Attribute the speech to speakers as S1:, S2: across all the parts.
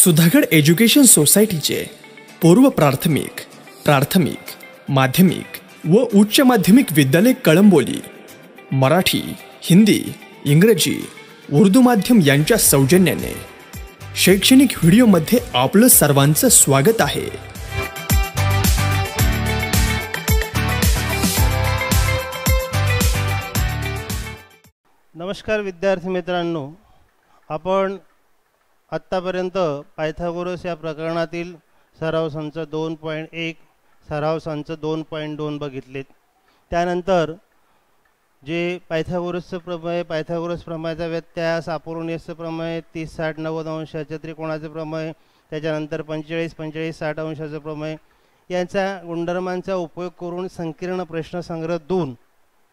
S1: Sudhagad education सोसायटीचे पूर्व प्राथमिक प्राथमिक माध्यमिक व उच्च माध्यमिक विद्यालय कळंबोली मराठी हिंदी इंग्रजी उर्दू माध्यम यांच्या सौजन्याने शैक्षणिक व्हिडिओमध्ये आपलं सर्वांचं स्वागत आहे नमस्कार विद्यार्थी मित्रांनो आपण आत्तापर्यंत पायथागोरस या प्रकरणातील सराव संच दोन पॉईंट एक सराव संच दोन पॉईंट दोन बघितलेत त्यानंतर जे पायथागोरसचं प्रमेय पायथागोरस प्रमेयाचा व्यत्यास आपोरोनियसचं प्रमेय तीस साठ नव्वद अंशाच्या त्रिकोणाचं प्रमेय त्याच्यानंतर पंचेचाळीस पंचेचाळीस साठ अंशाचं प्रमेय यांचा गुणधर्मांचा उपयोग करून संकीर्ण प्रश्नसंग्रह दोन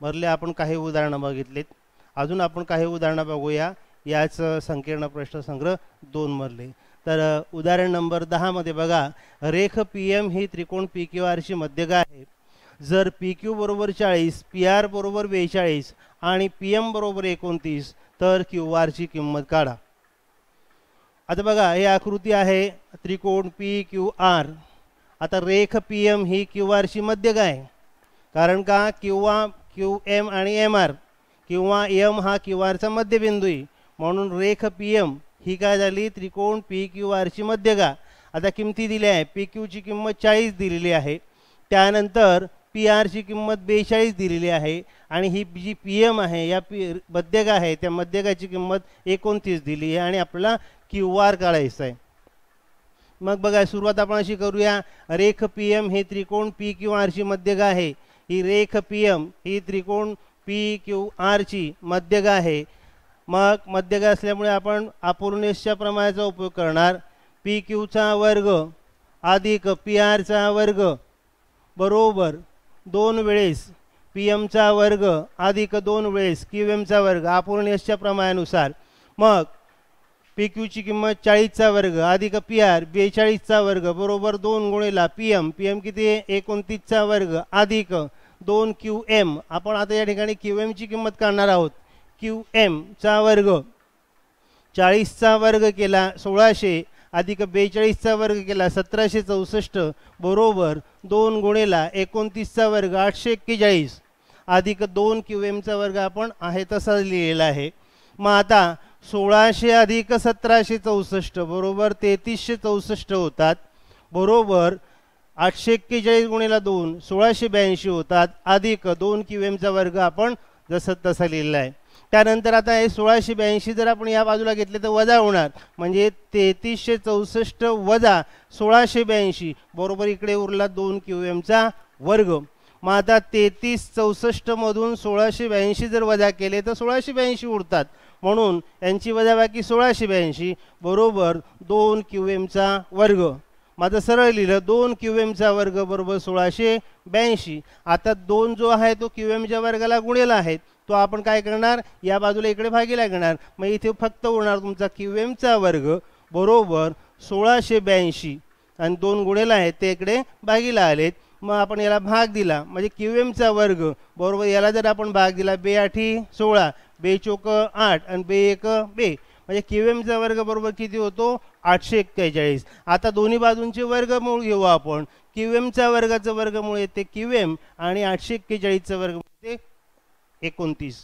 S1: भरले आपण काही उदाहरणं बघितलीत अजून आपण काही उदाहरणं बघूया याच संकीर्ण दोन मधले तर उदाहरण नंबर दहा मध्ये बघा रेख पी एम ही त्रिकोण पी क्यू आर ची मध्यगा आहे जर पी क्यू बरोबर चाळीस पी आर बरोबर बेचाळीस आणि पी एम बरोबर एकोणतीस तर क्यू आर ची किंमत काढा आता बघा हे आकृती आहे त्रिकोण पी क्यू आर आता रेख पी एम ही क्यू आर ची मध्य आहे कारण का किंवा क्यू एम आणि एम आर किंवा एम हा क्यू आरचा मध्यबिंदू आहे म्हणून रेख पी एम ही काय झाली त्रिकोण पी क्यू आरची मध्यगा आता किमती दिल्या आहे पी क्यूची किंमत चाळीस दिलेली आहे त्यानंतर पी आरची किंमत बेचाळीस दिलेली आहे आणि ही जी पी एम आहे या पी मध्यगा आहे त्या मध्यगाची किंमत एकोणतीस दिली आहे आणि आपला क्यू आर काढायचा आहे मग बघा सुरुवात आपण अशी करूया रेख पी एम हे त्रिकोण पी क्यू आरची मध्यगा आहे ही रेख पी एम ही त्रिकोण पी क्यू आरची मध्यगा आहे मग मध्यगा असल्यामुळे आपण अपूर्णेशच्या प्रमाणाचा उपयोग करणार पी क्यूचा वर्ग अधिक पी आरचा वर्ग बरोबर दोन वेळेस पी एमचा वर्ग अधिक दोन वेळेस क्यू एमचा वर्ग अपूर्णेशच्या प्रमाणानुसार मग पी क्यूची किंमत चाळीसचा वर्ग अधिक पी आर बेचाळीसचा वर्ग बरोबर दोन गुणेला पी एम पी एम किती एकोणतीसचा वर्ग अधिक दोन क्यू एम आपण आता या ठिकाणी क्यू एमची किंमत काढणार आहोत क्यू एमचा वर्ग चाळीसचा वर्ग केला सोळाशे अधिक बेचाळीसचा वर्ग केला सतराशे चौसष्ट बरोबर दोन गुणेला एकोणतीसचा वर्ग आठशे एक्केचाळीस अधिक दोन क्यू एमचा वर्ग आपण आहे तसा लिहिलेला आहे मग आता सोळाशे अधिक सतराशे चौसष्ट बरोबर तेहतीसशे चौसष्ट होतात बरोबर आठशे एक्केचाळीस गुणेला दोन सोळाशे ब्याऐंशी होतात अधिक दोन क्यू एमचा वर्ग आपण जसं तसा लिहिलेला आहे त्यानंतर आता हे सोळाशे ब्याऐंशी जर आपण या बाजूला घेतले तर वजा होणार म्हणजे तेहतीसशे चौसष्ट वजा सोळाशे ब्याऐंशी बरोबर इकडे उरला दोन क्यू एमचा वर्ग मग आता तेहतीस चौसष्टमधून सोळाशे ब्याऐंशी जर वजा केले तर सोळाशे ब्याऐंशी उरतात म्हणून यांची वजा बाकी सोळाशे ब्याऐंशी बरोबर दोन क्यू एमचा वर्ग माझं सरळ लिहिलं दोन क्यू एमचा वर्ग बरोबर सोळाशे ब्याऐंशी आता दोन जो आहे तो क्यू एमच्या वर्गाला गुणेला आहेत तो आपण काय करणार या बाजूला इकडे भागीला घेणार मग इथे फक्त उरणार तुमचा क्यू एमचा वर्ग बरोबर सोळाशे ब्याऐंशी आणि दोन गुणेला आहेत ते इकडे भागीला आलेत मग आपण याला भाग दिला म्हणजे क्यू एमचा वर्ग बरोबर याला जर आपण भाग दिला बे आठी सोळा बे चोक आठ आणि बे एक बे म्हणजे क्यू एमचा वर्ग बरोबर किती होतो आठशे एक्केचाळीस आता दोन्ही बाजूंचे वर्गमूळ घेऊ आपण क्यू एमचा वर्गाचं वर्गमूळ येते क्यू एम आणि आठशे एक्केचाळीसचं वर्ग ते एकोणतीस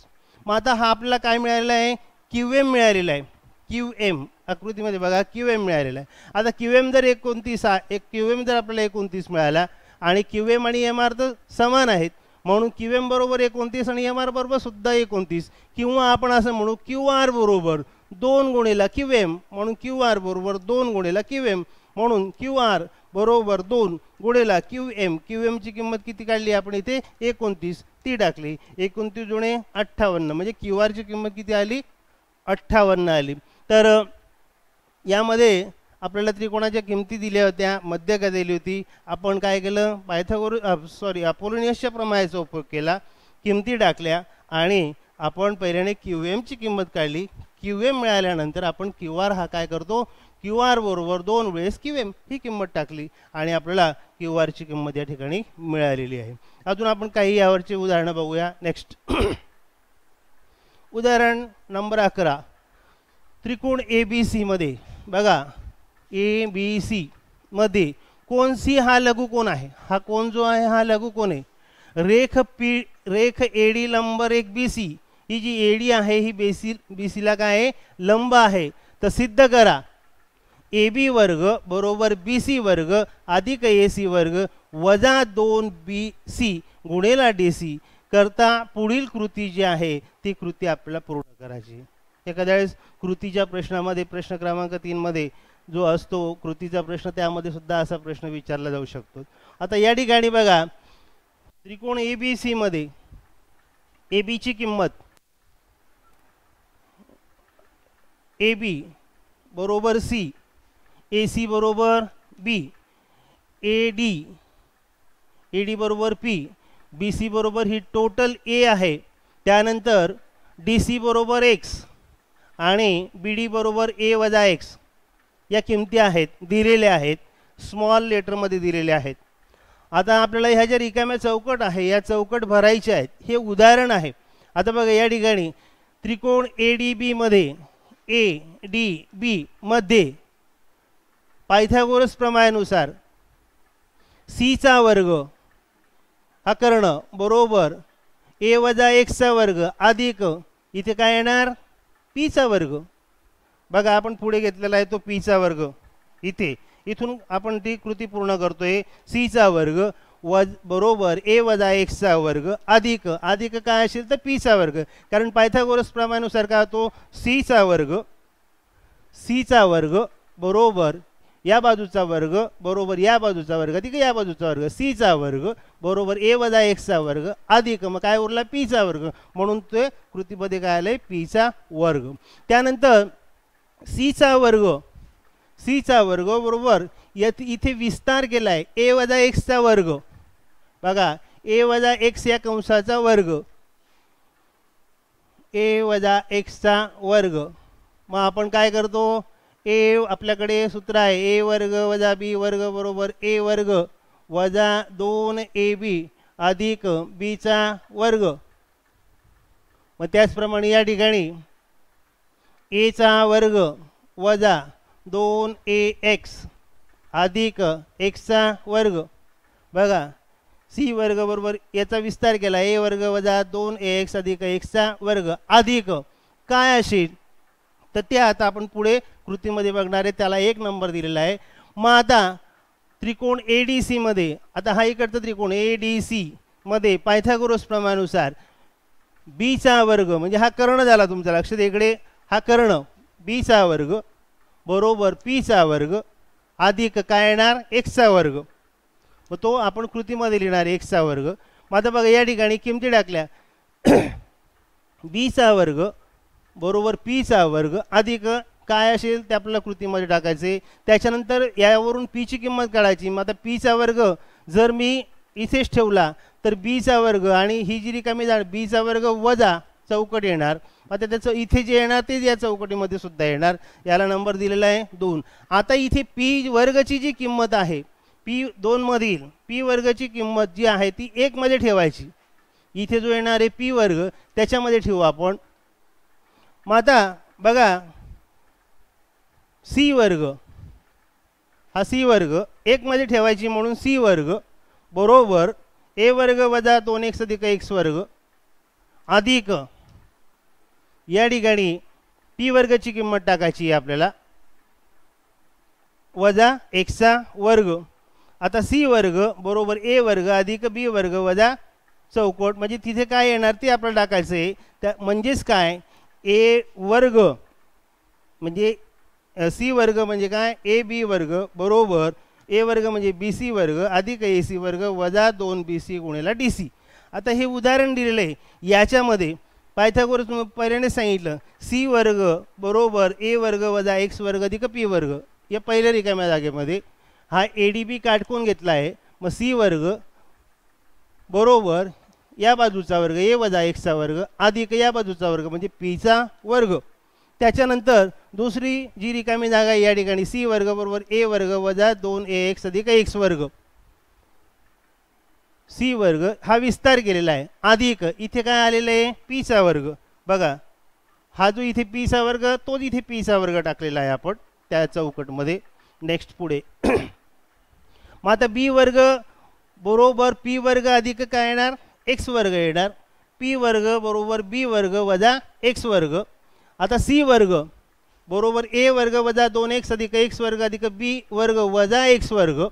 S1: मग आता हा आपल्याला काय मिळालेला आहे क्यू एम मिळालेला आहे क्यू एम आकृतीमध्ये बघा क्यू एम मिळालेला आहे आता क्यू एम जर एकोणतीस एक क्यू एम जर आपल्याला एकोणतीस मिळाला आणि क्यू एम आणि एम आर तर समान आहेत म्हणून क्यू एम बरोबर एकोणतीस आणि एम आर बरोबर सुद्धा एकोणतीस किंवा आपण असं म्हणू क्यू आर बरोबर दोन गुणेला क्यू एम म्हणून क्यू आर बरोबर दोन गुणेला क्यू एम म्हणून क्यू आर बरोबर दोन गुणेला क्यू एम क्यू ची किंमत किती काढली आपण इथे एकोणतीस ती टाकली एकोणतीस जुने अठ्ठावन्न म्हणजे क्यू ची किंमत किती आली अठ्ठावन्न आली तर यामध्ये आपल्याला त्रिकोणाच्या किमती दिल्या होत्या मध्य का दिली होती आपण काय केलं पायथागोर सॉरी अपोलोनियसच्या प्रमाणाचा उपयोग केला किमती टाकल्या आणि आपण पहिल्याने क्यू एमची किंमत काढली क्यू एम मिळाल्यानंतर आपण क्यू आर हा काय करतो क्यू आर बरोबर दोन वेळेस क्यू एम ही किंमत टाकली आणि आपल्याला क्यू आरची किंमत या ठिकाणी मिळालेली आहे अजून आपण काही यावरची उदाहरणं बघूया नेक्स्ट उदाहरण नंबर अकरा त्रिकोण ए बी सीमध्ये बघा ए बी सीमध्ये कोण सी हा लघु कोण आहे हा कोण जो आहे हा लघु कोण आहे रेख पी रेख ए डी लंबर एक बी सी ही जी डी आहे ही बेसी बी सीला काय आहे लंब आहे तर सिद्ध करा ए बी वर्ग बरोबर बी सी वर्ग अधिक ए सी वर्ग वजा दोन बी सी गुणेला डी सी करता पुढील कृती जी आहे ती कृती आपल्याला पूर्ण करायची एखाद्या वेळेस कृतीच्या प्रश्नामध्ये प्रश्न क्रमांक तीनमध्ये जो असतो कृतीचा प्रश्न त्यामध्ये सुद्धा असा प्रश्न विचारला जाऊ शकतो आता या ठिकाणी बघा त्रिकोण ए बी मध्ये ए बीची किंमत ए बी बरोबर सी ए सी बरोबर B A D A D बरोबर पी बी सी बरोबर ही टोटल ए आहे त्यानंतर डी सी बरोबर एक्स आणि बी डी बरोबर ए वजा एक्स या किमती आहेत दिलेल्या आहेत स्मॉल लेटरमध्ये दिलेल्या आहेत आता आपल्याला ह्या ज्या रिकाम्या चौकट आहे या चौकट भरायच्या आहेत हे उदाहरण आहे आता बघा या ठिकाणी त्रिकोण ए डी बीमध्ये ए डी बीमध्ये पायथ्यागोरस प्रमाणानुसार सीचा वर्ग हा कर्ण बरोबर ए वजा एक्सचा वर्ग अधिक इथे काय येणार पीचा वर्ग बघा आपण पुढे घेतलेला आहे तो पीचा वर्ग इथे इथून आपण ती कृती पूर्ण करतोय सीचा वर्ग वज बरोबर ए वजा चा वर्ग अधिक अधिक काय असेल तर पीचा वर्ग कारण पायथागोरस प्रमाणानुसार काय होतो सीचा वर्ग सीचा वर्ग बरोबर या बाजूचा वर्ग बरोबर या बाजूचा वर्ग अधिक या बाजूचा वर्ग सीचा वर्ग बरोबर ए वजा एक्सचा वर्ग अधिक मग काय उरला पीचा वर्ग म्हणून ते कृतीपदे काय आलं पीचा वर्ग त्यानंतर सीचा वर्ग सीचा वर्ग बरोबर यात इथे विस्तार केला आहे ए वजा एक्सचा वर्ग बघा ए वजा एक्स या कंसाचा वर्ग ए वजा एक्सचा वर्ग मग आपण काय करतो ए आपल्याकडे सूत्र आहे ए वर्ग वजा बी वर्ग बरोबर ए वर्ग वजा दोन ए बी अधिक बीचा वर्ग मग त्याचप्रमाणे या ठिकाणी एचा वर्ग वजा दोन ए एक्स अधिक एक्सचा वर्ग बघा सी वर्ग बरोबर याचा विस्तार केला ए वर्ग वजा दोन ए एक्स अधिक एक्सचा वर्ग अधिक काय असेल तर ते आता आपण पुढे कृतीमध्ये बघणार आहे त्याला एक नंबर दिलेला आहे मग आता त्रिकोण ए डी सीमध्ये आता हा इकडचा त्रिकोण ए डी सीमध्ये पायथागोरस प्रमाणानुसार बीचा वर्ग म्हणजे हा कर्ण झाला तुमचा लक्षात इकडे हा कर्ण बीचा वर्ग बरोबर पीचा वर्ग अधिक काय येणार एक्सचा वर्ग मग तो आपण कृतीमध्ये लिहिणार आहे एक्सचा वर्ग मग आता बघा या ठिकाणी किमती टाकल्या बीचा वर्ग बरोबर पीचा वर्ग अधिक काय असेल ते आपल्याला कृतीमध्ये टाकायचे त्याच्यानंतर यावरून पीची किंमत काढायची मग आता पीचा वर्ग जर मी इथेच ठेवला तर बीचा वर्ग आणि ही जी रिकामी जाण बीचा वर्ग वजा चौकट येणार आता त्याचं इथे जे येणार तेच या चौकटीमध्ये सुद्धा येणार याला नंबर दिलेला आहे दोन आता इथे पी वर्गची जी किंमत आहे पी दोनमधील पी वर्गची किंमत जी आहे ती एकमध्ये ठेवायची इथे जो येणार आहे पी वर्ग त्याच्यामध्ये ठेवू आपण मग आता बघा सी वर्ग हा सी वर्ग एकमध्ये ठेवायची म्हणून सी वर्ग बरोबर ए वर्ग वजा दोन एक्स अधिक एक्स वर्ग अधिक या ठिकाणी पी वर्गाची किंमत टाकायची आहे आपल्याला वजा एक्सचा वर्ग आता सी वर्ग बरोबर ए वर्ग अधिक बी वर्ग वजा चौकोट म्हणजे तिथे काय येणार ते आपल्याला टाकायचं आहे त्या म्हणजेच काय ए वर्ग म्हणजे सी वर्ग म्हणजे काय ए बी वर्ग बरोबर ए वर्ग म्हणजे बी सी वर्ग अधिक ए सी वर्ग वजा दोन बी सी गुणेला डी सी आता हे उदाहरण दिलेलं आहे याच्यामध्ये पायथागोरस पहिल्याने सांगितलं सी वर्ग बरोबर ए वर्ग वजा एक्स वर्ग अधिक पी वर्ग या पहिल्या रिकाम्या जागेमध्ये हा ए डी बी काटकून घेतला आहे मग सी वर्ग बरोबर या बाजूचा वर्ग ए वजा एक्सचा वर्ग अधिक या बाजूचा वर्ग म्हणजे पीचा वर्ग त्याच्यानंतर दुसरी जी रिकामी जागा आहे या ठिकाणी सी वर्ग बरोबर ए वर्ग वजा दोन ए एक्स अधिक एक्स वर्ग सी वर्ग हा विस्तार केलेला आहे अधिक इथे काय आलेलं आहे पीचा वर्ग बघा हा जो इथे पीचा वर्ग तोच इथे पीचा वर्ग टाकलेला आहे आपण त्या चौकटमध्ये नेक्स्ट पुढे मग आता बी वर्ग बरोबर पी वर्ग अधिक काय येणार एक्स वर्ग येणार पी वर्ग बरोबर बी वर्ग वजा एक्स वर्ग आता सी वर्ग बरोबर ए वर्ग वजा दोन एक्स अधिक एक्स वर्ग अधिक बी वर्ग वजा एक्स वर्ग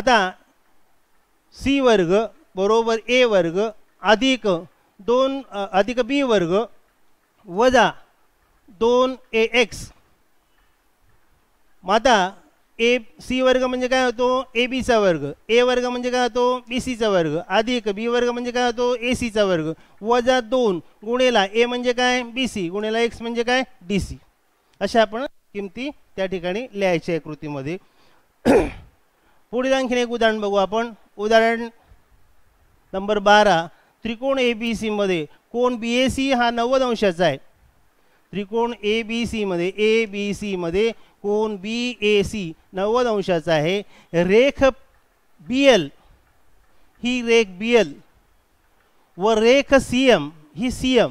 S1: आता सी वर्ग बरोबर ए वर्ग अधिक दोन अधिक बी वर्ग वजा दोन ए एक्स मग आता ए सी वर्ग म्हणजे काय होतो ए बीचा वर्ग ए वर्ग म्हणजे काय होतो बी सीचा वर्ग अधिक बी वर्ग म्हणजे काय होतो ए सीचा वर्ग वजा दोन गुणेला ए म्हणजे काय बी सी गुणेला एक्स म्हणजे काय डी सी अशा आपण किमती त्या ठिकाणी लिहायच्या आहे कृतीमध्ये पुढील आणखीन एक उदाहरण बघू आपण उदाहरण नंबर बारा त्रिकोण ए बी सीमध्ये कोण बी ए सी हा नव्वद अंशाचा आहे त्रिकोण ए बी सीमध्ये ए बी सीमध्ये कोण बी ए सी नव्वद अंशाचा आहे रेख बी एल ही रेख बी एल व रेख सी एम ही सी एम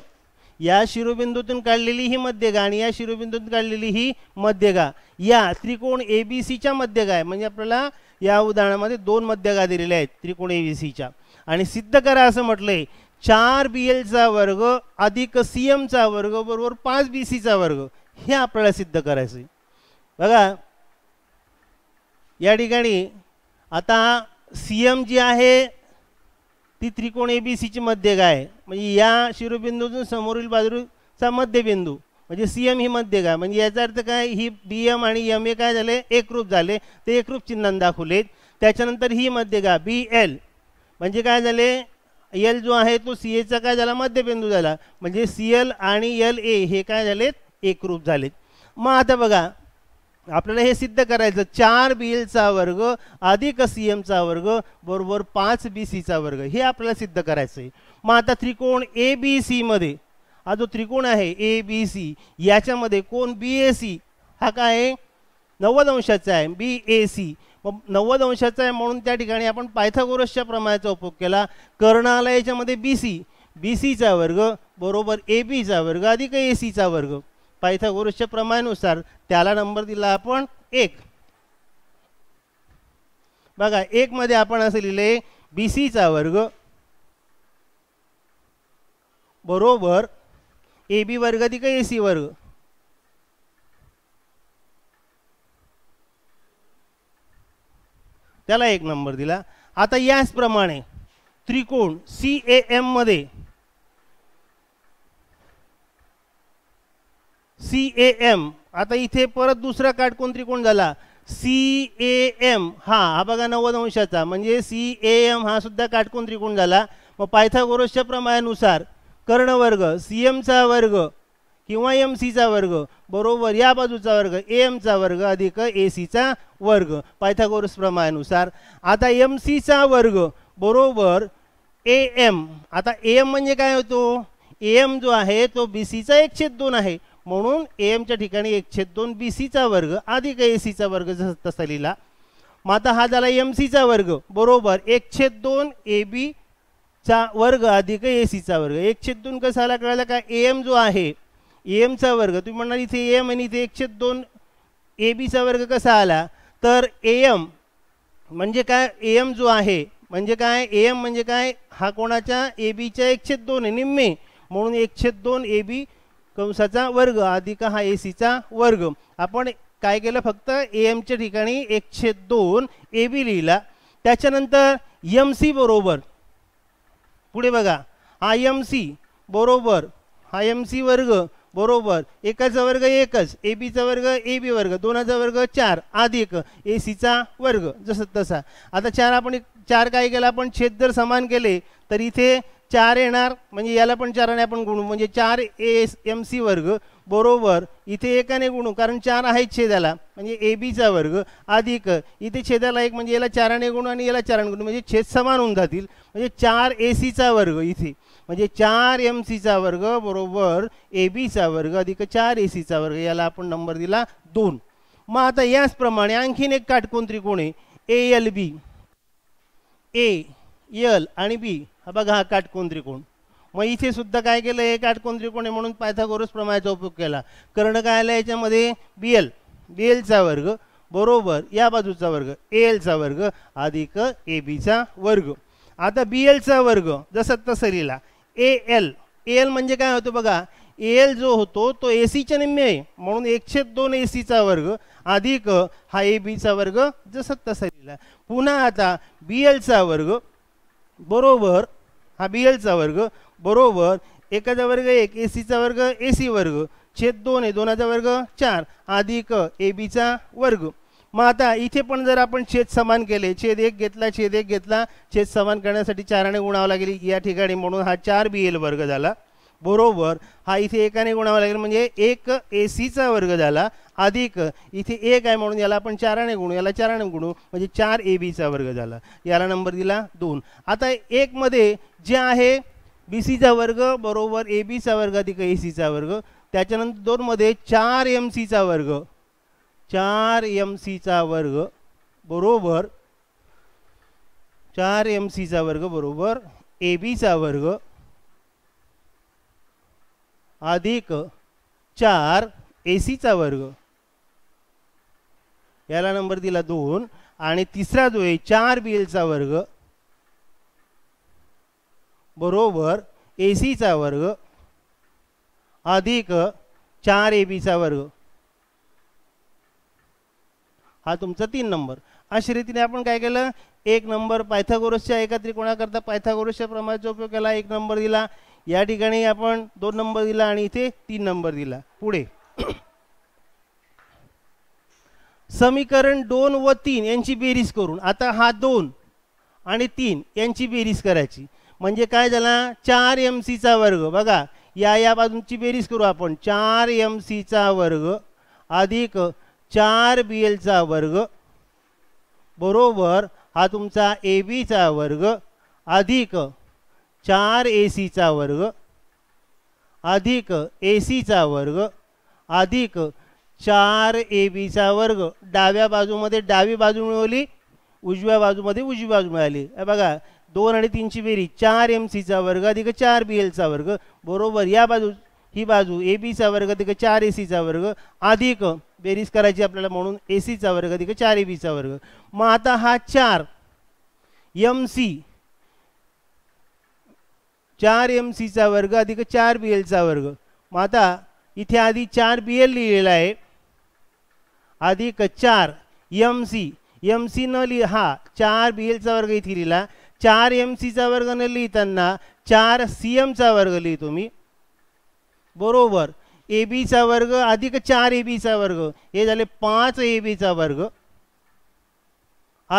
S1: या शिरोबिंदूतून काढलेली ही मध्यगा आणि या शिरोबिंदूतून काढलेली ही मध्यगा या त्रिकोण ए बी सीच्या मध्यगा आहे म्हणजे आपल्याला या उदाहरणामध्ये दोन मध्यगा दिलेल्या आहेत त्रिकोण ए बी सीच्या आणि सिद्ध करा असं म्हटलंय चार बी एलचा वर्ग अधिक सी एमचा वर्ग बरोबर पाच बी सीचा वर्ग हे आपल्याला सिद्ध करायचं बघा या ठिकाणी आता सी एम जी आहे ती त्रिकोण ए बी ची मध्यगा आहे म्हणजे या शिरोबिंदूतून समोरील बाजूचा मध्यबिंदू म्हणजे सी एम ही मध्य म्हणजे याचा अर्थ काय ही बी एम आणि एम ए काय झाले एकरूप झाले ते एकरूप चिन्हान दाखवलेत त्याच्यानंतर ही मध्य बी एल म्हणजे काय झाले एल जो आहे तो सी एचा काय झाला मध्यबिंदू झाला म्हणजे सी एल आणि एल ए हे काय झालेत एकरूप झालेत मग आता बघा आपल्याला हे सिद्ध करायचं चार बी एलचा वर्ग अधिक सी एमचा वर्ग बरोबर पाच बी सीचा वर्ग हे आपल्याला सिद्ध करायचं आहे मग आता त्रिकोण ए बी सीमध्ये हा जो त्रिकोण आहे ए बी सी याच्यामध्ये कोण बी ए सी हा काय आहे नव्वद अंशाचा आहे बी ए सी मग नव्वद अंशाचा आहे म्हणून त्या ठिकाणी आपण पायथागोरसच्या प्रमाणाचा उपयोग केला कर्ण याच्यामध्ये बी सी बी सीचा वर्ग बरोबर ए बीचा वर्ग अधिक ए सीचा वर्ग पायथागोरसच्या प्रमाणानुसार त्याला नंबर दिला आपण एक बघा मध्ये आपण असं लिहिले बी सीचा वर्ग बरोबर ए बी वर्ग अधिक ए सी वर्ग त्याला एक नंबर दिला आता याचप्रमाणे त्रिकोण सी ए एममध्ये सी ए एम आता इथे परत दुसरा काटकोण त्रिकोण झाला सी ए एम हा हा बघा नव्वद अंशाचा म्हणजे सी ए एम हा सुद्धा काटकोण त्रिकोण झाला मग पायथागोरसच्या प्रमाणानुसार कर्णवर्ग सी एमचा वर्ग किंवा एम सीचा वर्ग बरोबर या बाजूचा वर्ग एमचा वर्ग अधिक ए सीचा वर्ग पायथागोरस प्रमाणानुसार आता एम सीचा वर्ग बरोबर ए एम आता ए एम म्हणजे काय होतो ए एम जो आहे तो बी सीचा छेद दोन आहे म्हणून ए एमच्या ठिकाणी छेद दोन बी सीचा वर्ग अधिक ए सीचा वर्ग जसा तसा लिहिला मग आता हा झाला एम सीचा वर्ग बरोबर छेद दोन ए बीचा चा वर्ग अधिक ए सीचा वर्ग छेद दोन कसा आला कळाला का ए एम जो आहे एमचा वर्ग तुम्ही म्हणणार इथे एम आणि इथे एकशे दोन ए बीचा वर्ग कसा आला तर एम म्हणजे काय एम जो आहे म्हणजे काय एम म्हणजे काय हा कोणाच्या ए बीच्या एकशे दोन आहे निम्मे म्हणून एकशे दोन ए बी कंसाचा वर्ग अधिक हा ए सीचा वर्ग आपण काय केलं फक्त ए एमच्या ठिकाणी एकशे दोन ए बी लिहिला त्याच्यानंतर एम सी बरोबर पुढे बघा हा एम सी बरोबर हा एम सी वर्ग बरोबर एकाचा वर्ग एकच ए बीचा वर्ग ए बी वर्ग दोनाचा वर्ग चार अधिक ए सीचा वर्ग जसं तसा आता चार आपण चार काय केला आपण छेद जर समान केले तर इथे चार येणार म्हणजे याला पण चाराने आपण गुणू म्हणजे चार एस एम सी वर्ग बरोबर इथे एकाने गुणू कारण चार आहे छेदाला म्हणजे ए बीचा वर्ग अधिक इथे छेदाला एक म्हणजे याला चाराने गुणू आणि याला चाराने गुणू म्हणजे छेद समान होऊन जातील म्हणजे चार ए सीचा वर्ग इथे म्हणजे चार एम सीचा वर्ग बरोबर ए बीचा वर्ग अधिक चार ए सीचा वर्ग याला आपण नंबर दिला दोन मग आता याचप्रमाणे आणखीन एक काटकोण त्रिकोण आहे A L B A L आणि बी हा बघा हा काटकोण त्रिकोण मग इथे सुद्धा काय केलं हे काटकोण त्रिकोण आहे म्हणून पायथागोरस प्रमाणाचा उपयोग केला कर्ण काय आलं याच्यामध्ये बी एल बी एलचा वर्ग बरोबर या बाजूचा वर्ग ए एलचा वर्ग अधिक ए बीचा वर्ग आता बी एलचा वर्ग जसं तसं लिहिला ए एल ए एल म्हणजे काय होतं बघा ए एल जो होतो तो ए सीच्या निम्मे आहे म्हणून एकशे दोन ए सीचा वर्ग अधिक हा ए बीचा वर्ग जसं तसा दिला पुन्हा आता बी एलचा वर्ग बरोबर हा बी एलचा वर्ग बरोबर एकाचा वर्ग एक ए सीचा वर्ग ए सी वर्ग छेद दोन आहे दोनाचा वर्ग चार अधिक ए बीचा वर्ग मग आता इथे पण जर आपण छेद समान केले छेद एक घेतला छेद एक घेतला छेद समान करण्यासाठी चाराने गुणावं लागेल या ठिकाणी म्हणून हा चार बी एल वर्ग झाला बरोबर हा इथे एकाने गुणावा लागेल म्हणजे एक ए सीचा वर्ग झाला अधिक इथे एक आहे म्हणून याला आपण चाराने गुणू याला चाराने गुणू म्हणजे चार ए बीचा वर्ग झाला याला नंबर दिला दोन आता एकमध्ये जे आहे बी सीचा वर्ग बरोबर ए बीचा वर्ग अधिक ए सीचा वर्ग त्याच्यानंतर दोनमध्ये चार एम सीचा वर्ग चार एम सीचा वर्ग बरोबर चार एम सीचा वर्ग बरोबर ए बीचा वर्ग अधिक चार ए चा वर्ग याला नंबर दिला दोन आणि तिसरा जो आहे चार बी एलचा वर्ग बरोबर ए चा वर्ग अधिक चार ए बीचा वर्ग हा तुमचा तीन नंबर अशा रीतीने आपण काय केलं एक नंबर पायथागोरसच्या एका त्रिकोणाकरता पायथागोरसच्या प्रमाणाचा उपयोग केला एक नंबर दिला या ठिकाणी आपण दोन नंबर दिला आणि इथे तीन नंबर दिला पुढे समीकरण दोन व तीन यांची बेरीज करून आता हा दोन आणि तीन यांची बेरीज करायची म्हणजे काय झाला चार एम चा वर्ग बघा या या बाजूची बेरीज करू आपण चार एम चा वर्ग अधिक चार बी एलचा वर्ग बरोबर हा तुमचा ए बीचा वर्ग अधिक चार ए सीचा वर्ग अधिक ए सीचा वर्ग अधिक चार ए बीचा वर्ग डाव्या बाजूमध्ये डावी बाजू मिळवली उजव्या बाजूमध्ये उजवी बाजू मिळाली बघा दोन आणि तीनची बेरी चार एम सीचा वर्ग अधिक चार बी एलचा वर्ग बरोबर या बाजू ही बाजू ए बीचा वर्ग अधिक चार ए सीचा वर्ग अधिक बेरीज करायची आपल्याला म्हणून ए सीचा वर्ग अधिक चार ए बीचा वर्ग मग आता हा चार एम सी चार एम सीचा वर्ग अधिक चार बी एलचा वर्ग मग आता इथे आधी चार बी एल लिहिलेला आहे अधिक चार एम सी एम सी न लि हा चार बी एलचा वर्ग इथे लिहिला चार एम सीचा वर्ग न लिहिताना चार सी एमचा वर्ग लिहितो मी बरोबर ए बीचा वर्ग अधिक चार ए बीचा वर्ग हे झाले पाच ए बीचा वर्ग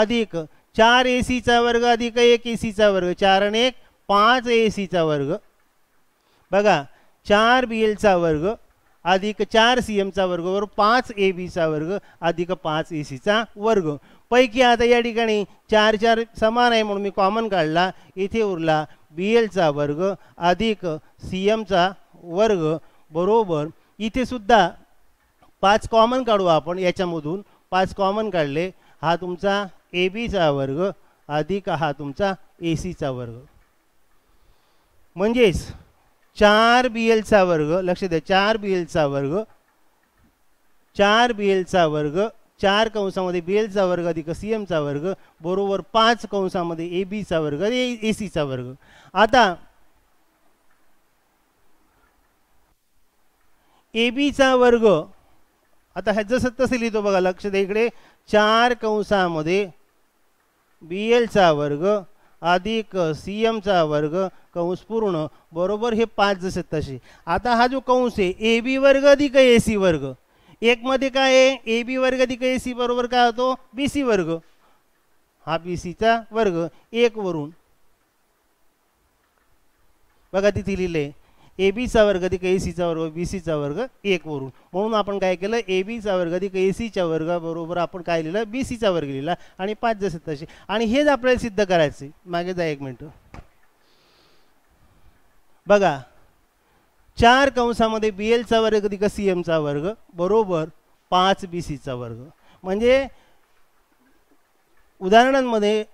S1: अधिक चार ए सीचा वर्ग अधिक एक ए सीचा वर्ग चार आणि एक पाच ए सीचा वर्ग बघा चार बी एलचा वर्ग अधिक चार सी एमचा वर्ग बरोबर पाच ए बीचा वर्ग अधिक पाच ए सीचा वर्ग पैकी आता या ठिकाणी चार चार समान आहे म्हणून मी कॉमन काढला इथे उरला बी एलचा वर्ग अधिक सी एमचा वर्ग बरोबर इथे सुद्धा पाच कॉमन काढू आपण याच्यामधून पाच कॉमन काढले हा तुमचा ए बीचा वर्ग अधिक हा तुमचा ए सीचा वर्ग म्हणजेच चार बी एलचा वर्ग लक्ष द्या चार बी एलचा वर्ग चार बी एलचा वर्ग चार कंसामध्ये बी एलचा वर्ग अधिक सी एमचा वर्ग बरोबर पाच कंसामध्ये ए बीचा वर्ग ए सीचा वर्ग आता ए बीचा वर्ग आता ह्या जसं तसं लिहितो बघा लक्ष द्या इकडे चार कंसामध्ये बी एलचा वर्ग अधिक सी एमचा वर्ग कंस पूर्ण बरोबर हे पाच जसे तसे आता हा जो कंस आहे ए बी वर्ग अधिक ए सी वर्ग एकमध्ये काय आहे ए बी वर्ग अधिक ए सी बरोबर काय होतो बी सी वर्ग हा बी सीचा वर्ग एकवरून बघा तिथे लिहिलं आहे ए बीचा अधिक ए सीचा वर्ग बी सीचा वर्ग एकवरून म्हणून आपण काय केलं ए बीचा अधिक ए वर्ग बरोबर आपण काय लिहिलं बी सीचा वर्ग लिहिला आणि पाच जसे तसे आणि हेच आपल्याला सिद्ध करायचं मागे जा एक मिनटं बघा चार कंसामध्ये बी एलचा वर्ग अधिक सी एमचा वर्ग बरोबर पाच बी सीचा वर्ग म्हणजे उदाहरणांमध्ये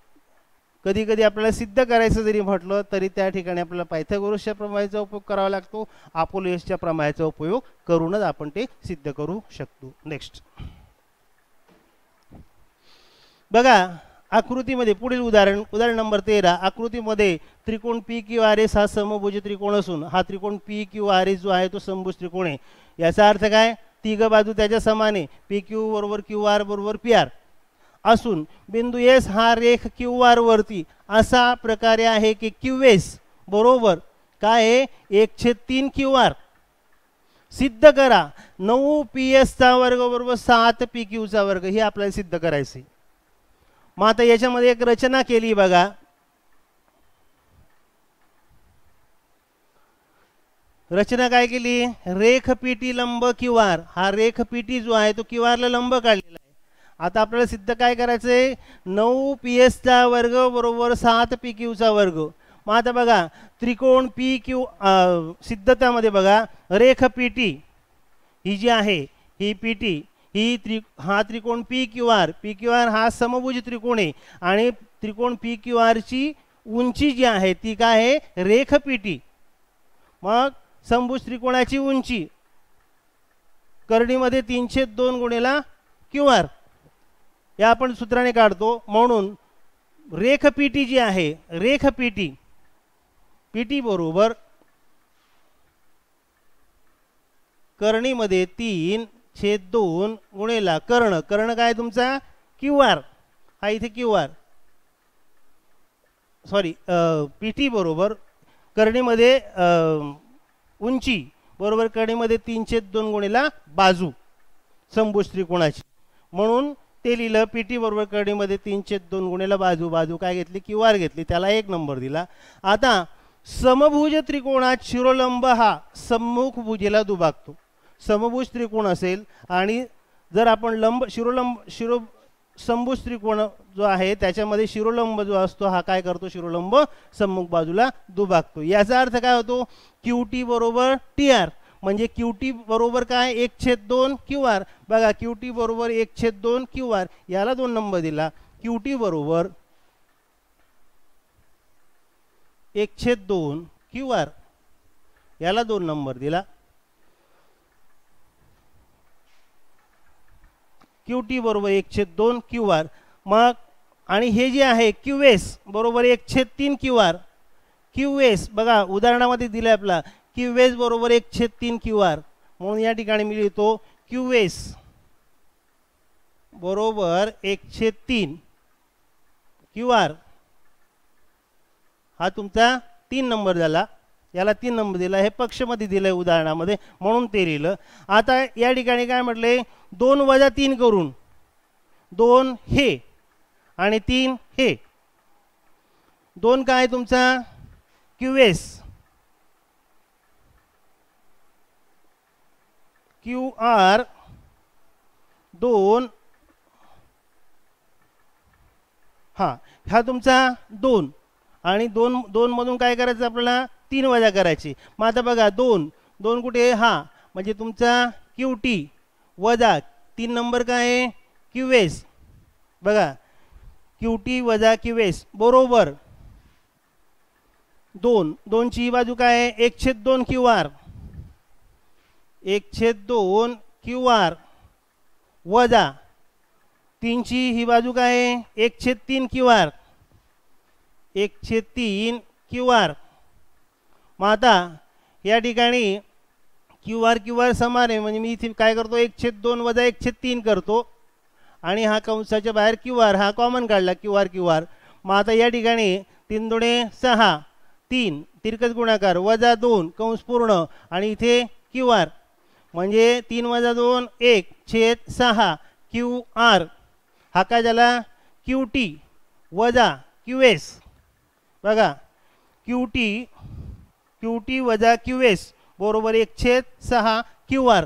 S1: कधी कधी आपल्याला सिद्ध करायचं जरी म्हटलं तरी त्या ठिकाणी आपल्याला पायथागोरसच्या प्रमायाचा उपयोग करावा लागतो अपोलो उपयोग करूनच आपण ते सिद्ध करू शकतो नेक्स्ट बघा आकृतीमध्ये पुढील उदाहरण उदाहरण नंबर तेरा आकृतीमध्ये त्रिकोण पी क्यू आर एस हा समभुज त्रिकोण असून हा त्रिकोण पी क्यू आर एस जो आहे तो समभुज त्रिकोण आहे याचा अर्थ काय तिघ बाजू त्याच्या समाने पी क्यू बरोबर क्यू आर बरोबर पी आर असून बिंदू एस हा रेख क्यू आर वरती असा प्रकारे आहे की क्यू एस बरोबर काय आहे एकशे तीन क्यू आर सिद्ध करा नऊ पी चा वर्ग बरोबर सात पी चा वर्ग हे आपल्याला सिद्ध करायचे मग आता याच्यामध्ये एक रचना केली बघा रचना काय केली रेख पीटी लंब क्यू आर हा रेख पीटी जो आहे तो क्यू ला लंब काढलेला आहे आता आपल्याला सिद्ध काय करायचं आहे नऊ पी एसचा वर्ग बरोबर सात पी क्यूचा वर्ग मग आता बघा त्रिकोण पी क्यू सिद्धतामध्ये बघा रेख पी टी ही जी आहे ही पी टी ही त्रि हा त्रिकोण P Q R P Q R हा समभुज त्रिकोण आहे आणि त्रिकोण पी क्यू आरची उंची जी आहे ती काय आहे रेख पी टी मग समभुज त्रिकोणाची उंची करणीमध्ये तीनशे दोन गुणेला क्यू आर या आपण सूत्राने काढतो म्हणून रेख पीटी जी आहे रेख पीटी पीटी बरोबर करणीमध्ये तीन छेद दोन गुणेला कर्ण कर्ण काय तुमचा क्यू आर हा इथे क्यू आर सॉरी पीटी बरोबर करणीमध्ये उंची बरोबर करणीमध्ये तीन छेद दोन गुणेला बाजू संबुज त्रिकोणाची म्हणून ते लिहिलं पी टी बरोबर कडीमध्ये तीनशे दोन गुणेला बाजू बाजू काय घेतली क्यू आर घेतली त्याला एक नंबर दिला आता समभुज त्रिकोणात शिरोलंब हा सम्मुख भुजेला दुभागतो समभुज त्रिकोण असेल आणि जर आपण लंब शिरोलंब शिरो समभुज त्रिकोण जो आहे त्याच्यामध्ये शिरोलंब जो असतो हा काय करतो शिरोलंब सम्मुख बाजूला दुभागतो याचा अर्थ काय होतो क्यू बरोबर टी आर म्हणजे क्यू टी बरोबर काय एक छेद दोन क्यू आर बघा क्यू टी बरोबर एक छेद दोन क्यू आर याला दोन नंबर दिला क्यू टी बरोबर एक छेद दोन क्यू आर याला दोन नंबर दिला क्यू टी बरोबर एक छेद दोन क्यू आर मग आणि हे जे आहे क्यू एस बरोबर एक छेद तीन क्यू आर क्यू एस बघा उदाहरणामध्ये दिलं आपला क्यू एस बरोबर एक छेद तीन क्यू आर म्हणून या ठिकाणी मी लिहितो क्यू एस बरोबर एक छेद तीन क्यू आर हा तुमचा तीन नंबर झाला याला तीन नंबर दिला हे पक्षमध्ये दिलं आहे उदाहरणामध्ये म्हणून ते लिहिलं आता या ठिकाणी काय म्हटले दोन वजा तीन करून दोन हे आणि तीन हे दोन काय तुमचा क्यू एस क्यू आर दोन हा हा तुमचा दोन आणि दोन दोनमधून काय करायचं आपल्याला तीन वजा करायची मग आता बघा दोन दोन कुठे हा म्हणजे तुमचा क्यू टी वजा तीन नंबर काय आहे क्यू एस बघा क्यू टी वजा क्यू एस बरोबर दोन दोनची बाजू काय आहे एकशे दोन क्यू आर एक छेद दोन क्यू आर वजा तीनची ही बाजू काय आहे एक छेद तीन क्यू आर एक छेद तीन क्यू आर मग आता या ठिकाणी क्यू आर क्यू आर समान आहे म्हणजे मी इथे काय करतो एक छेद दोन वजा एक छेद तीन करतो आणि हा कंसाच्या बाहेर क्यू आर हा कॉमन काढला क्यू आर क्यू आर मग आता या ठिकाणी तीन दोणे सहा तीन तिरकस गुणाकार वजा दोन कंस पूर्ण आणि इथे क्यू आर म्हणजे तीन वजा दोन एक छेद सहा क्यू आर हा काय झाला क्यू टी वजा क्यू एस बघा क्यू टी क्यू टी वजा क्यू एस बरोबर एक छेद सहा क्यू आर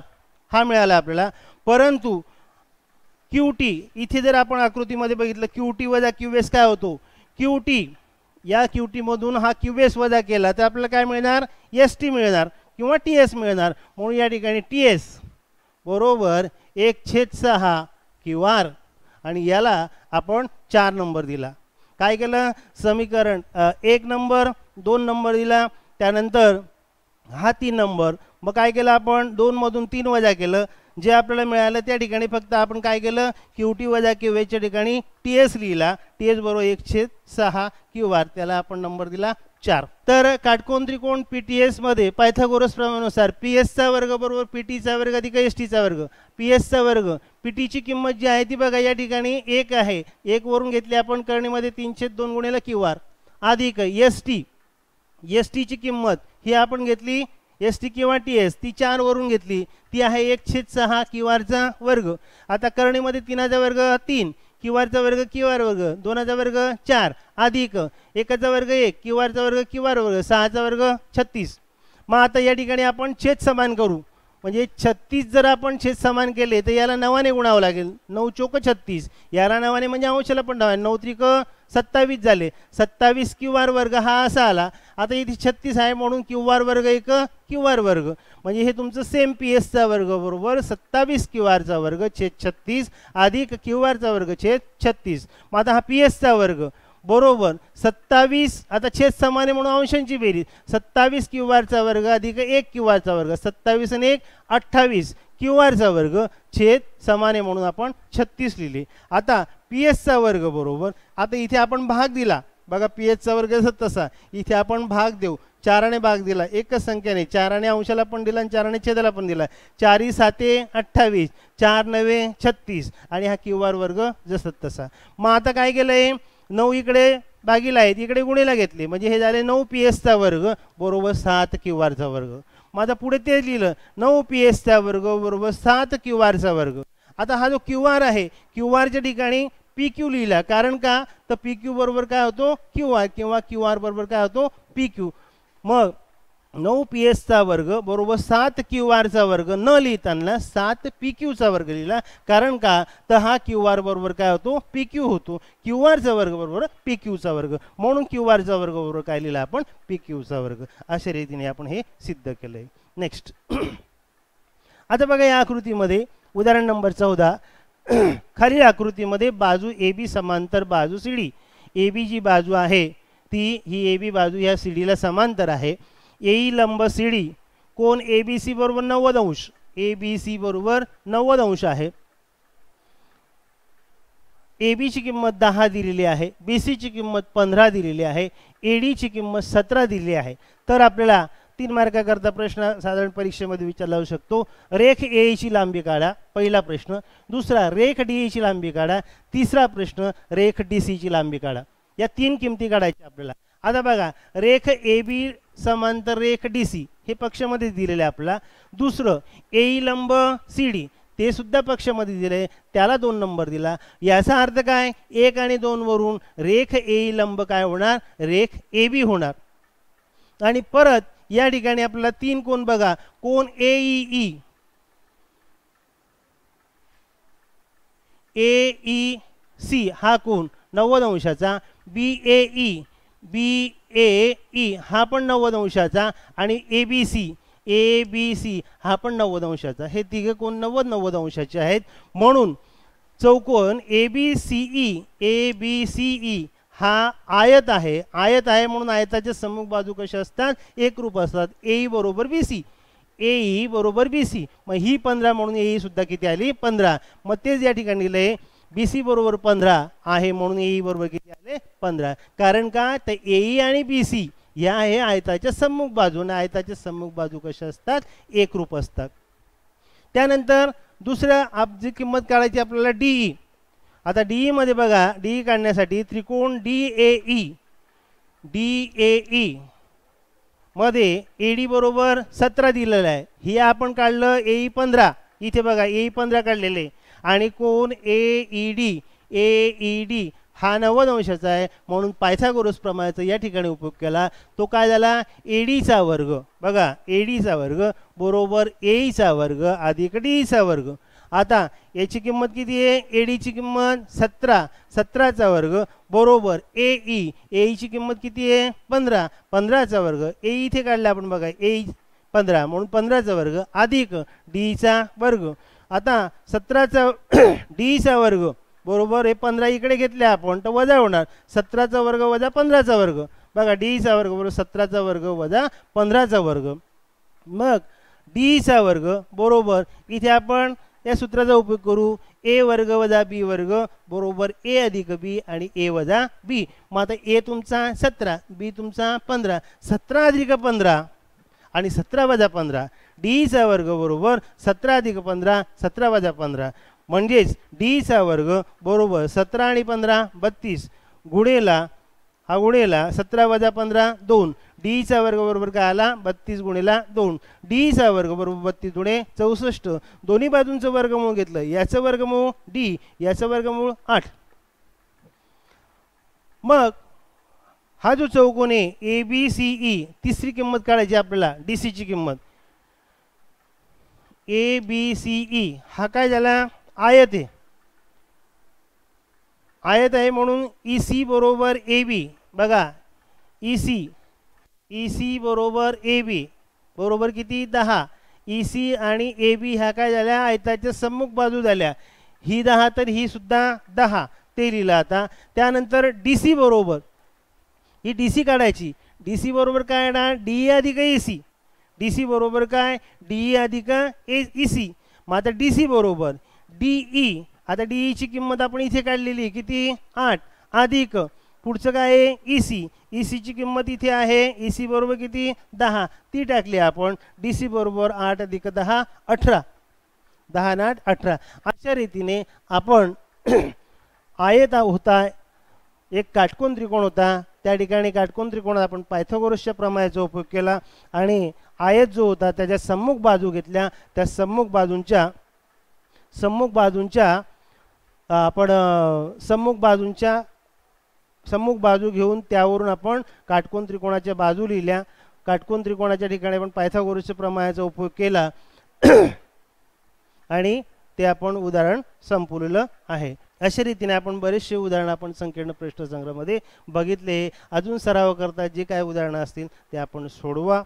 S1: हा मिळाला आपल्याला परंतु क्यू टी इथे जर आपण आकृतीमध्ये बघितलं क्यू टी वजा क्यू एस काय होतो क्यू टी या क्यू टीमधून हा क्यू एस वजा केला तर आपल्याला काय मिळणार एस टी मिळणार किंवा टी एस मिळणार म्हणून या ठिकाणी टी एस बरोबर एक छेद सहा क्यू आर आणि याला आपण चार नंबर दिला काय केलं समीकरण एक नंबर दोन नंबर दिला त्यानंतर हा तीन नंबर मग काय केलं आपण दोनमधून तीन वजा केलं जे आपल्याला मिळालं त्या ठिकाणी फक्त आपण काय केलं क्यू टी वजा क्यू एच्या ठिकाणी टी एस लिहिला टी एस बरोबर एक छेद सहा क्यू आर त्याला आपण नंबर दिला चार तर काटकोण त्रिकोण पी टी एसमध्ये पायथागोरस प्रमाणानुसार पी एसचा वर्ग बरोबर पी टीचा वर्ग अधिक एस टीचा वर्ग पी एसचा वर्ग पी टीची किंमत जी आहे ती बघा या ठिकाणी एक आहे एक वरून घेतली आपण करणीमध्ये तीनशे दोन गुणेला क्यू आर अधिक एस टी एस टीची किंमत ही आपण घेतली एस टी किंवा टी एस ती वरून घेतली ती आहे एक छेद सहा क्यू आरचा वर्ग आता करणीमध्ये तीनाचा वर्ग तीन क्यू आरचा वर्ग क्यू आर वर्ग दोनाचा वर्ग चार अधिक एकाचा वर्ग एक क्यू आरचा वर्ग क्यू आर वर्ग सहाचा वर्ग छत्तीस मग आता या ठिकाणी आपण छेद समान करू म्हणजे छत्तीस जर आपण छेद समान केले तर याला नवाने गुणावं लागेल नऊ चोक छत्तीस याला नवाने म्हणजे अंशाला पण नवा नऊ त्रिक सत्तावीस झाले सत्तावीस क्यू आर वर्ग हा असा आला आता इथे छत्तीस आहे म्हणून क्यू आर वर्ग एक क्यू आर वर्ग म्हणजे हे तुमचं सेम पी एसचा वर्ग बरोबर सत्तावीस क्यू आरचा वर्ग छेद छत्तीस अधिक क्यू आरचा वर्ग छेद छत्तीस मग आता हा पी एसचा वर्ग बरोबर सत्तावीस आता छेद समाने म्हणून अंशांची बेरीज सत्तावीस क्यू आरचा वर्ग अधिक एक क्यू आरचा वर्ग सत्तावीस आणि एक अठ्ठावीस क्यू आरचा वर्ग छेद समाने म्हणून आपण छत्तीस लिहिले आता पी एसचा वर्ग बरोबर आता इथे आपण भाग दिला बघा पी एचचा वर्ग तसा इथे आपण भाग देऊ चाराने भाग दिला एकच संख्याने चाराने अंशाला पण दिला आणि चाराने छेदाला पण दिला चारी साते अठ्ठावीस चार नवे छत्तीस आणि हा क्यू आर वर्ग जसत तसा मग आता काय केलं आहे नऊ इकडे बागीला आहेत इकडे गुणीला घेतले म्हणजे हे झाले नऊ पी एसचा वर्ग बरोबर सात क्यू आरचा वर्ग मग आता पुढे ते लिहिलं नऊ पी एसचा वर्ग बरोबर सात क्यू आरचा वर्ग आता हा जो क्यू आर आहे क्यू आरच्या ठिकाणी पी क्यू लिहिला कारण का तर पी क्यू बरोबर काय होतो क्यू आर किंवा क्यू आर बरोबर काय होतो पी क्यू मग नऊ पी चा वर्ग बरोबर सात क्यू चा वर्ग न लिहिताना सात पी क्यूचा वर्ग लिहिला कारण का तर हा क्यू आर बरोबर काय होतो पी क्यू होतो क्यू चा वर्ग बरोबर पी क्यूचा वर्ग म्हणून क्यू चा वर्ग बरोबर काय लिहिला आपण पी चा वर्ग अशा रीतीने आपण हे सिद्ध केलंय नेक्स्ट आता बघा या आकृतीमध्ये उदाहरण नंबर चौदा खालील आकृतीमध्ये बाजू ए बी समांतर बाजू सी डी ए बी जी बाजू आहे ती ही ए बी बाजू ह्या सी डीला समांतर आहे एई लंब सी डी कोण ए बी सी बरोबर नव्वद अंश ए बी सी बरोबर नव्वद अंश आहे ए बीची किंमत दहा दिलेली आहे बी सीची किंमत पंधरा दिलेली आहे ए डीची किंमत सतरा दिलेली आहे तर आपल्याला तीन करता प्रश्न साधारण परीक्षेमध्ये विचारला जाऊ शकतो रेख ए ची लांबी काढा पहिला प्रश्न दुसरा रेख डी ची लांबी काढा तिसरा प्रश्न रेख डी सी ची लांबी काढा या तीन किमती काढायच्या आपल्याला आता बघा रेख ए बी समांतर रेख डी सी हे पक्षामध्ये दिलेलं आहे आपला दुसरं ए लंब सी डी ते सुद्धा पक्षामध्ये दिले त्याला दोन नंबर दिला याचा अर्थ काय एक आणि दोन वरून रेख ए लंब काय होणार रेख ए बी होणार आणि परत या ठिकाणी आपल्याला तीन कोण बघा कोण A E A E C हा कोण नव्वद अंशाचा बी ए ई बी ए ई हा पण नव्वद अंशाचा आणि ए बी सी ए बी सी हा पण नव्वद अंशाचा हे तिघे कोण नव्वद नव्वद अंशाचे आहेत म्हणून चौकोन A B C E A B C E हा आयत आहे आयत आहे म्हणून आयताचे सम्मुख बाजू कसे असतात एक रूप असतात एई बरोबर बी सी एई बरोबर बी सी मग ही पंधरा म्हणून एई सुद्धा किती आली पंधरा मग तेच या ठिकाणी लिहिले बी सी बरोबर पंधरा आहे म्हणून एई बरोबर किती आले पंधरा कारण का तर ए आणि बी सी या आहे आयताच्या सम्मुख बाजू आणि आयताच्या सम्मुख बाजू कशा असतात एक रूप असतात त्यानंतर दुसऱ्या आप जी किंमत काढायची आपल्याला डीई आता डी मध्ये बघा डी ई काढण्यासाठी त्रिकोण D A E D A E मध्ये ए डी बरोबर सतरा दिलेलं आहे हे आपण काढलं ए ई e पंधरा इथे बघा ए ई e पंधरा काढलेले आणि कोण A E D A E D हा नव्वद अंशाचा आहे म्हणून पायथागोरस प्रमाणाचा या ठिकाणी उपयोग केला तो काय झाला एडीचा वर्ग बघा एडीचा वर्ग बरोबर एईचा e वर्ग अधिक डीचा वर्ग आता याची किंमत किती आहे एडीची किंमत सतरा सतराचा वर्ग बरोबर ए ई एईची किंमत किती आहे पंधरा पंधराचा वर्ग ए e इथे काढला आपण बघा ए e पंधरा म्हणून पंधराचा वर्ग अधिक डीचा वर्ग आता सतराचा डीचा वर्ग बरोबर हे पंधरा इकडे घेतले आपण तर वजा होणार सतराचा वर्ग वजा पंधराचा वर्ग बघा डीचा वर्ग बरोबर सतराचा वर्ग वजा पंधराचा वर्ग मग डीचा वर्ग बरोबर इथे आपण या सूत्राचा उपयोग करू ए वर्ग वजा बी वर्ग बरोबर ए अधिक बी आणि ए वजा बी मग आता ए तुमचा सतरा बी तुमचा पंधरा सतरा अधिक पंधरा आणि सतरा वजा पंधरा डीचा वर्ग बरोबर सतरा अधिक पंधरा सतरा वजा पंधरा म्हणजेच डीचा वर्ग बरोबर सतरा आणि पंधरा बत्तीस गुणेला हा गुणेला सतरा वजा पंधरा दोन चा वर्ग बरोबर काय आला बत्तीस गुणेला दोन चा वर्ग बरोबर बत्तीस गुणे चौसष्ट दोन्ही बाजूंचं वर्गमूळ घेतलं याचं वर्गमूळ डी याचं वर्गमूळ आठ मग हा जो चौकोन आहे ए बी सी ई तिसरी किंमत काढायची आपल्याला डी सीची किंमत ए बी सी ई हा काय झाला आयत आहे आयत आहे म्हणून ई e, सी बरोबर ए बी बघा ई सी ई सी बरोबर ए बी बरोबर किती दहा ई e सी आणि ए बी ह्या काय झाल्या आयताच्या सम्मुख बाजू झाल्या ही दहा तर ही सुद्धा दहा ते लिहिलं आता त्यानंतर डी सी बरोबर ही डी सी काढायची डी सी बरोबर काय ना डी ए अधिक ए सी डी सी बरोबर काय डी ए e अधिक ए ई सी मग आता डी सी बरोबर डी ई e. आता डी ईची किंमत आपण इथे काढलेली किती आठ अधिक पुढचं काय आहे ई सी ई सीची किंमत इथे आहे ई e सी बरोबर किती दहा ती टाकली आपण डी सी बरोबर आठ अधिक दहा अठरा दहा आठ अठरा अशा रीतीने आपण आयत होता एक काटकोन त्रिकोण होता त्या ठिकाणी काटकोन त्रिकोणात आपण पायथोगोरसच्या प्रमाणाचा उपयोग केला आणि आयत जो होता त्याच्या सम्मुख बाजू घेतल्या त्या सम्मुख बाजूंच्या सम्मुख बाजूंच्या आपण सम्मुख बाजूंच्या सम्मुख बाजू घेऊन त्यावरून आपण काटकोन त्रिकोणाच्या बाजू लिहिल्या काटकोन त्रिकोणाच्या ठिकाणी आपण पायथागोरसच्या प्रमाणाचा उपयोग केला आणि ते आपण उदाहरण संपवलेलं आहे अशा रीतीने आपण बरेचसे उदाहरणं आपण संकीर्ण पृष्ठसंग्रहामध्ये बघितले अजून सराव करता जे काय उदाहरणं असतील ते आपण सोडवा